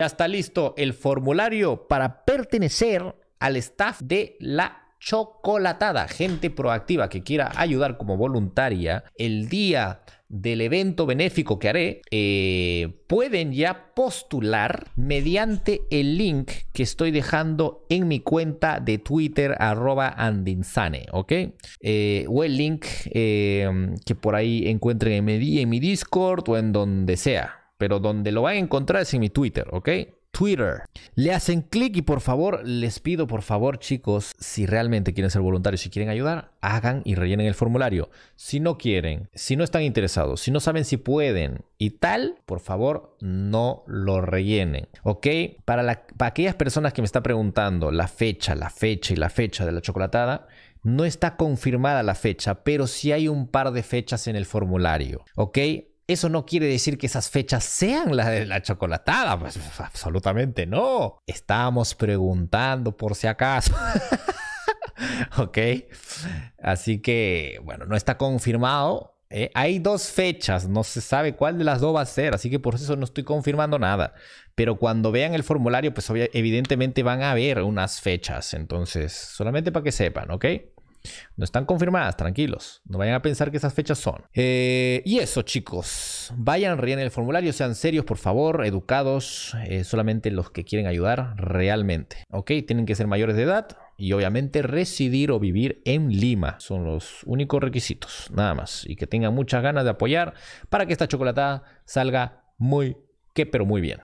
Ya está listo el formulario para pertenecer al staff de la chocolatada, gente proactiva que quiera ayudar como voluntaria el día del evento benéfico que haré, eh, pueden ya postular mediante el link que estoy dejando en mi cuenta de Twitter arroba andinsane, ¿ok? Eh, o el link eh, que por ahí encuentren en en mi Discord o en donde sea pero donde lo van a encontrar es en mi Twitter, ¿ok? Twitter. Le hacen clic y por favor, les pido por favor chicos, si realmente quieren ser voluntarios, si quieren ayudar, hagan y rellenen el formulario. Si no quieren, si no están interesados, si no saben si pueden y tal, por favor, no lo rellenen. ¿Ok? Para, para aquellas personas que me están preguntando la fecha, la fecha y la fecha de la chocolatada, no está confirmada la fecha, pero sí hay un par de fechas en el formulario. ¿Ok? eso no quiere decir que esas fechas sean las de la chocolatada. Pues, pues absolutamente no. Estamos preguntando por si acaso. ok. Así que, bueno, no está confirmado. ¿eh? Hay dos fechas, no se sabe cuál de las dos va a ser, así que por eso no estoy confirmando nada. Pero cuando vean el formulario, pues evidentemente van a haber unas fechas. Entonces, solamente para que sepan, ¿ok? No están confirmadas, tranquilos. No vayan a pensar que esas fechas son. Eh, y eso, chicos. Vayan, rellenen el formulario, sean serios, por favor, educados, eh, solamente los que quieren ayudar realmente. ¿Ok? Tienen que ser mayores de edad y obviamente residir o vivir en Lima. Son los únicos requisitos, nada más. Y que tengan muchas ganas de apoyar para que esta chocolatada salga muy, que pero muy bien.